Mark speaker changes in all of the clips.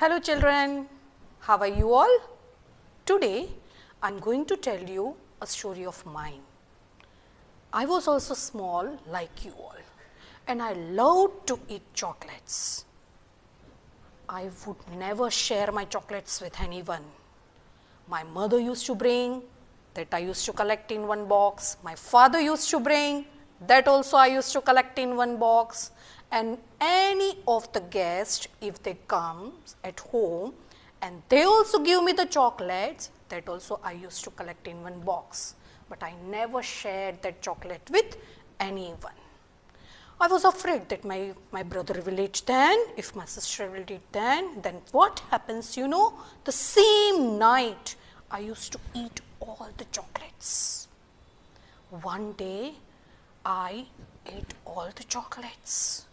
Speaker 1: Hello children, how are you all? Today I am going to tell you a story of mine. I was also small like you all and I loved to eat chocolates. I would never share my chocolates with anyone. My mother used to bring, that I used to collect in one box. My father used to bring, that also I used to collect in one box and any of the guests if they come at home and they also give me the chocolates that also I used to collect in one box, but I never shared that chocolate with anyone. I was afraid that my, my brother will eat then, if my sister will eat then, then what happens you know the same night I used to eat all the chocolates. One day I ate all the chocolates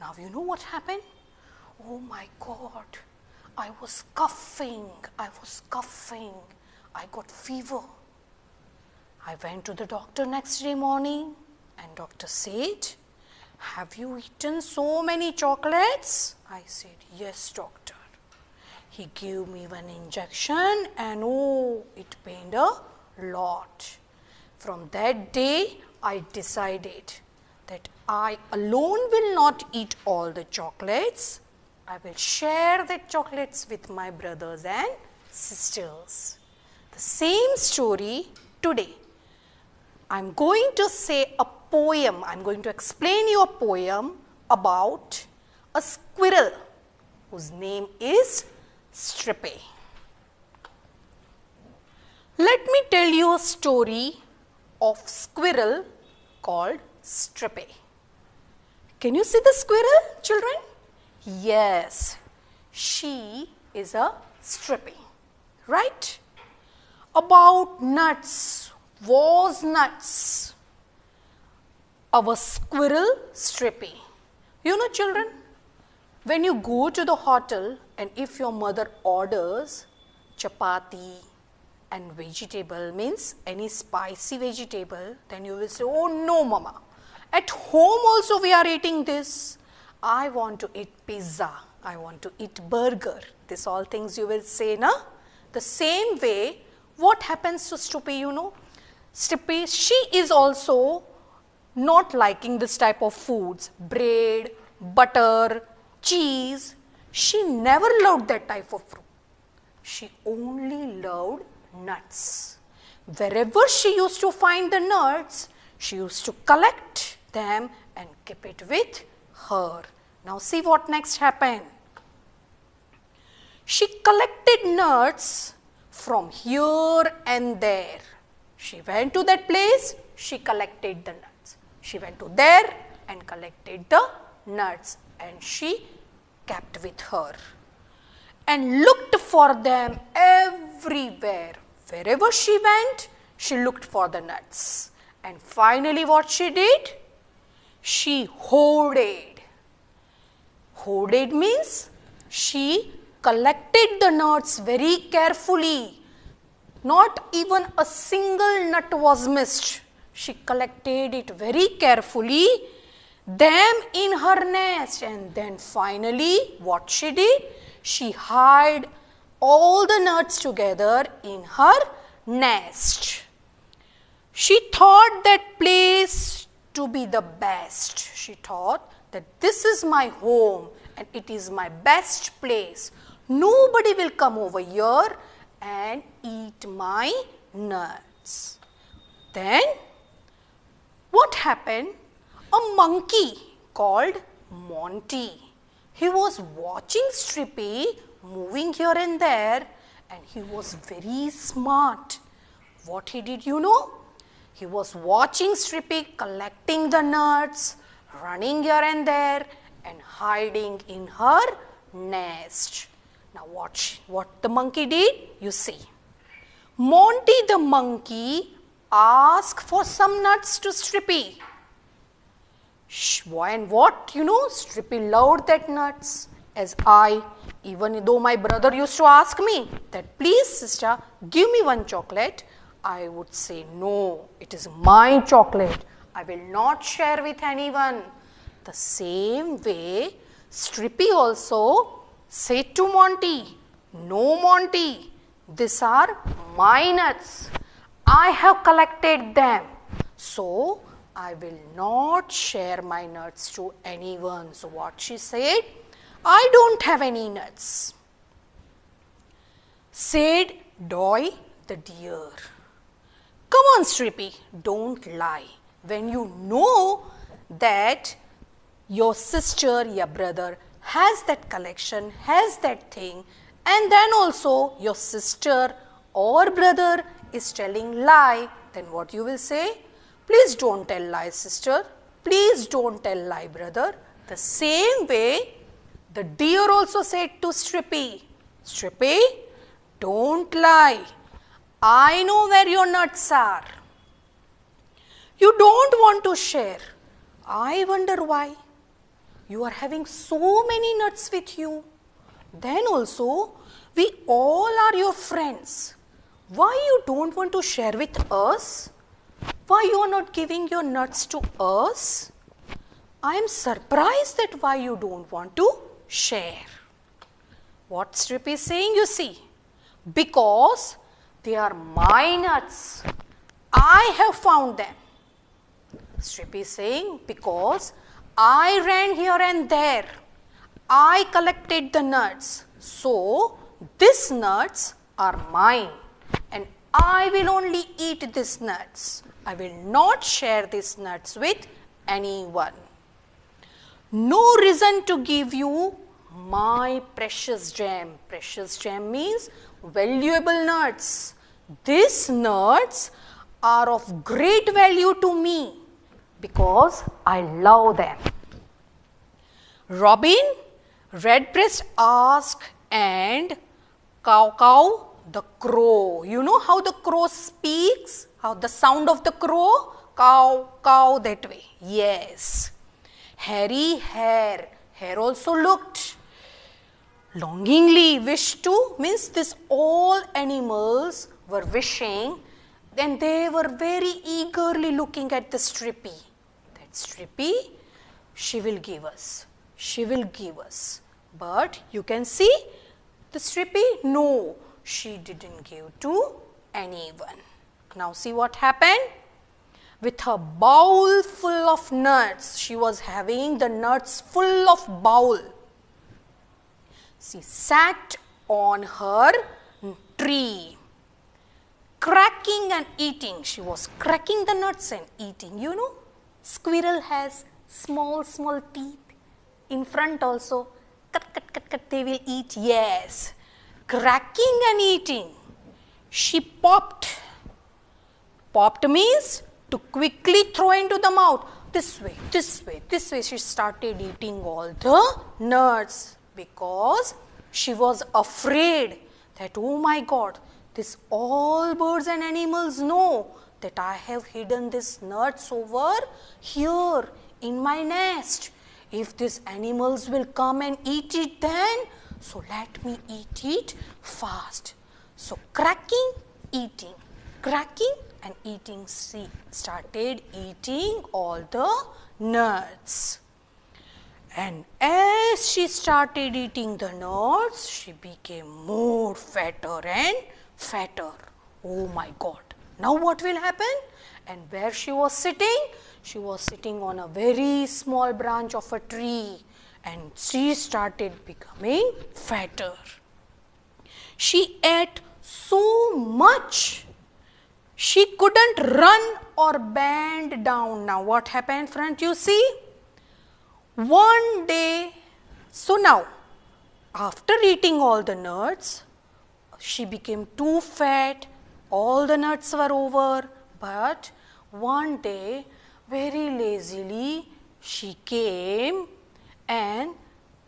Speaker 1: now, you know what happened? Oh my God, I was coughing, I was coughing, I got fever. I went to the doctor next day morning and doctor said, have you eaten so many chocolates? I said, yes doctor. He gave me one injection and oh, it pained a lot. From that day, I decided that I alone will not eat all the chocolates. I will share the chocolates with my brothers and sisters. The same story today. I am going to say a poem. I am going to explain you a poem about a squirrel whose name is Stripe. Let me tell you a story of squirrel called Strippy. Can you see the squirrel, children? Yes, she is a strippy, right? About nuts, was nuts, our squirrel strippy. You know, children, when you go to the hotel and if your mother orders chapati, and vegetable means any spicy vegetable, then you will say, oh no mama, at home also we are eating this. I want to eat pizza. I want to eat burger. This all things you will say, na? The same way, what happens to Stupi, you know? Stupi, she is also not liking this type of foods, bread, butter, cheese. She never loved that type of fruit. She only loved nuts. Wherever she used to find the nuts, she used to collect them and keep it with her. Now, see what next happened. She collected nuts from here and there. She went to that place, she collected the nuts. She went to there and collected the nuts and she kept with her and looked for them everywhere. Wherever she went, she looked for the nuts. And finally, what she did? she hoarded. Hoarded means she collected the nuts very carefully. Not even a single nut was missed. She collected it very carefully, them in her nest and then finally what she did? She hid all the nuts together in her nest. She thought that place to be the best, she thought, that this is my home and it is my best place. Nobody will come over here and eat my nuts. Then, what happened? A monkey called Monty. He was watching Strippy moving here and there and he was very smart. What he did, you know? He was watching Strippy collecting the nuts, running here and there and hiding in her nest. Now watch what the monkey did, you see. Monty the monkey asked for some nuts to Strippy. Boy, and what you know, Strippy loved that nuts as I, even though my brother used to ask me that, please sister, give me one chocolate. I would say, no, it is my chocolate. I will not share with anyone. The same way, Strippy also said to Monty, no Monty, these are my nuts. I have collected them. So, I will not share my nuts to anyone. So, what she said? I don't have any nuts. Said Doy the deer. Come on Sripi, don't lie. When you know that your sister, your brother has that collection, has that thing and then also your sister or brother is telling lie, then what you will say? Please don't tell lie sister, please don't tell lie brother. The same way the deer also said to Strippy, Strippy, don't lie. I know where your nuts are. You don't want to share. I wonder why. You are having so many nuts with you. Then also, we all are your friends. Why you don't want to share with us? Why you are not giving your nuts to us? I am surprised that why you don't want to share. What Strip is saying, you see, because they are my nuts. I have found them. Strip is saying because I ran here and there. I collected the nuts. So, these nuts are mine and I will only eat these nuts. I will not share these nuts with anyone. No reason to give you my precious gem. Precious gem means valuable nuts. These nuts are of great value to me because I love them. Robin, redbreast asked and cow cow the crow. You know how the crow speaks? How the sound of the crow? Cow, cow that way. Yes. Hairy hair. Hair also looked. Longingly wished to means this all animals were wishing, then they were very eagerly looking at the strippy. That strippy, she will give us, she will give us. But you can see the strippy, no, she didn't give to anyone. Now, see what happened? With her bowl full of nuts, she was having the nuts full of bowl. She sat on her tree cracking and eating. She was cracking the nuts and eating. You know, squirrel has small, small teeth. In front also, cut, cut, cut, cut, they will eat. Yes, cracking and eating. She popped. Popped means to quickly throw into the mouth. This way, this way, this way. She started eating all the nuts because she was afraid that, oh my god, this all birds and animals know that I have hidden this nuts over here in my nest. If these animals will come and eat it then, so let me eat it fast. So cracking, eating, cracking and eating. See, started eating all the nuts. And as she started eating the nuts, she became more fatter and fatter. Oh my god. Now what will happen? And where she was sitting? She was sitting on a very small branch of a tree and she started becoming fatter. She ate so much she couldn't run or bend down. Now, what happened front you see? One day, so now after eating all the nuts, she became too fat, all the nuts were over, but one day very lazily she came and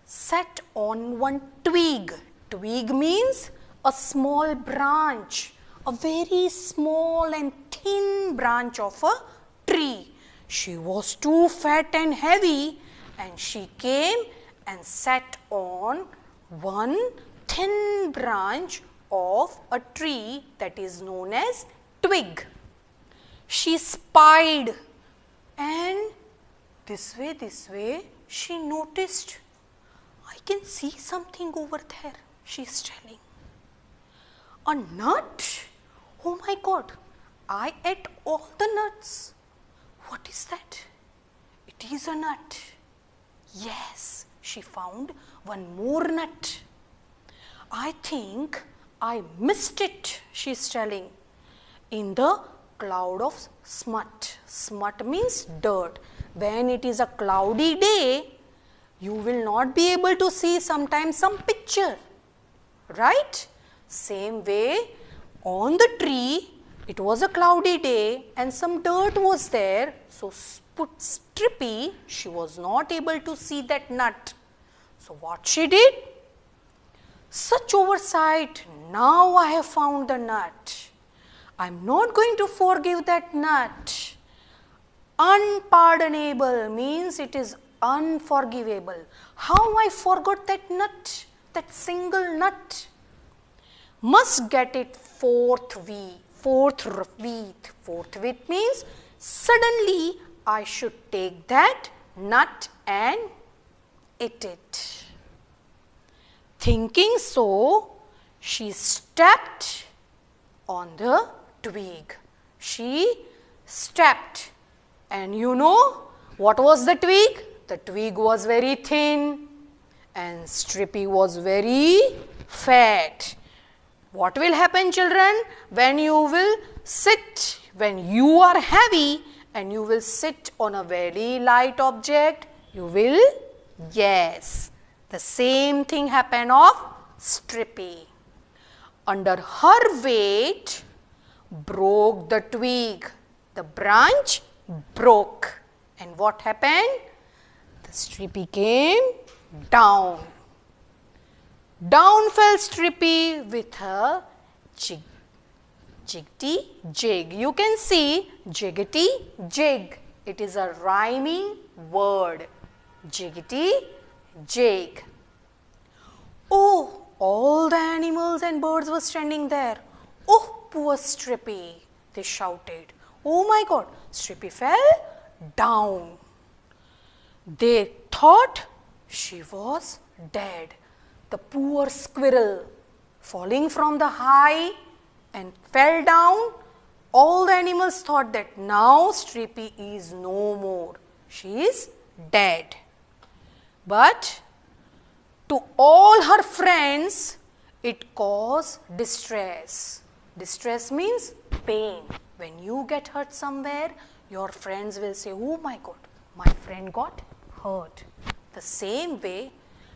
Speaker 1: sat on one twig. Twig means a small branch, a very small and thin branch of a tree. She was too fat and heavy and she came and sat on one thin branch of a tree that is known as twig. She spied and this way, this way she noticed I can see something over there she is telling. A nut? Oh my god, I ate all the nuts. What is that? It is a nut. Yes, she found one more nut. I think I missed it, she is telling, in the cloud of smut. Smut means dirt. When it is a cloudy day, you will not be able to see sometimes some picture, right? Same way, on the tree, it was a cloudy day and some dirt was there. So, Strippy, she was not able to see that nut. So, what she did? Such oversight, now I have found the nut. I am not going to forgive that nut. Unpardonable means it is unforgivable. How I forgot that nut, that single nut. Must get it forthwith, forthwith. Forthwith means suddenly I should take that nut and eat it. Thinking so, she stepped on the twig. She stepped and you know what was the twig? The twig was very thin and Strippy was very fat. What will happen children when you will sit, when you are heavy and you will sit on a very light object? You will? Yes. The same thing happened of Strippy. Under her weight, broke the twig. The branch broke. And what happened? The Strippy came down. Down fell Strippy with her jig. Jiggity jig. You can see jiggity jig. It is a rhyming word. Jiggity Jake. Oh, all the animals and birds were standing there. Oh, poor Strippy, they shouted. Oh my god, Strippy fell down. They thought she was dead. The poor squirrel falling from the high and fell down. All the animals thought that now Strippy is no more. She is dead but to all her friends it caused distress. Distress means pain. When you get hurt somewhere, your friends will say, oh my god, my friend got hurt. The same way,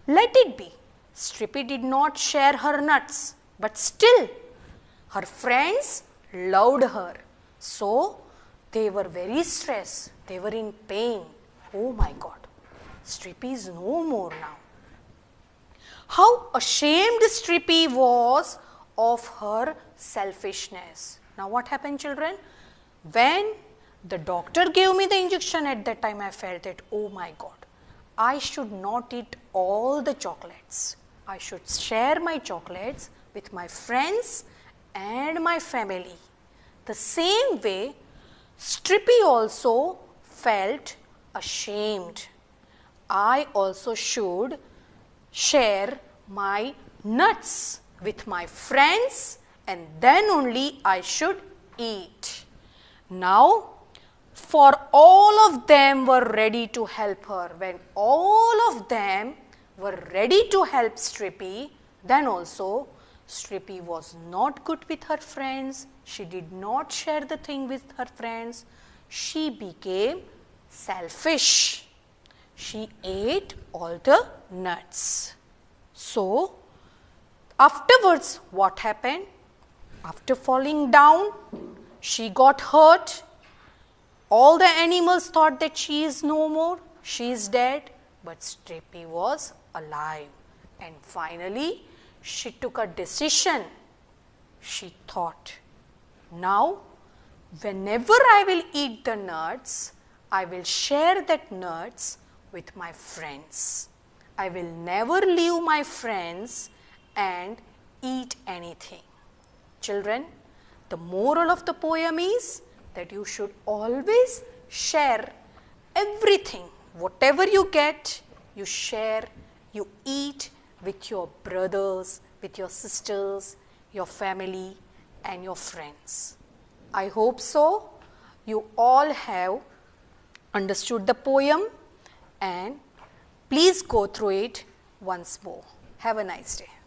Speaker 1: let it be. Strippy did not share her nuts, but still her friends loved her. So, they were very stressed, they were in pain. Oh my god. Strippy is no more now. How ashamed Strippy was of her selfishness. Now what happened children? When the doctor gave me the injection at that time I felt that oh my god, I should not eat all the chocolates. I should share my chocolates with my friends and my family. The same way Strippy also felt ashamed I also should share my nuts with my friends and then only I should eat. Now, for all of them were ready to help her. When all of them were ready to help Strippy, then also Strippy was not good with her friends. She did not share the thing with her friends. She became selfish she ate all the nuts. So, afterwards what happened? After falling down, she got hurt. All the animals thought that she is no more, she is dead, but Stripy was alive. And finally, she took a decision. She thought, now whenever I will eat the nuts, I will share that nuts with my friends. I will never leave my friends and eat anything. Children, the moral of the poem is that you should always share everything, whatever you get, you share, you eat with your brothers, with your sisters, your family and your friends. I hope so. You all have understood the poem and please go through it once more. Have a nice day.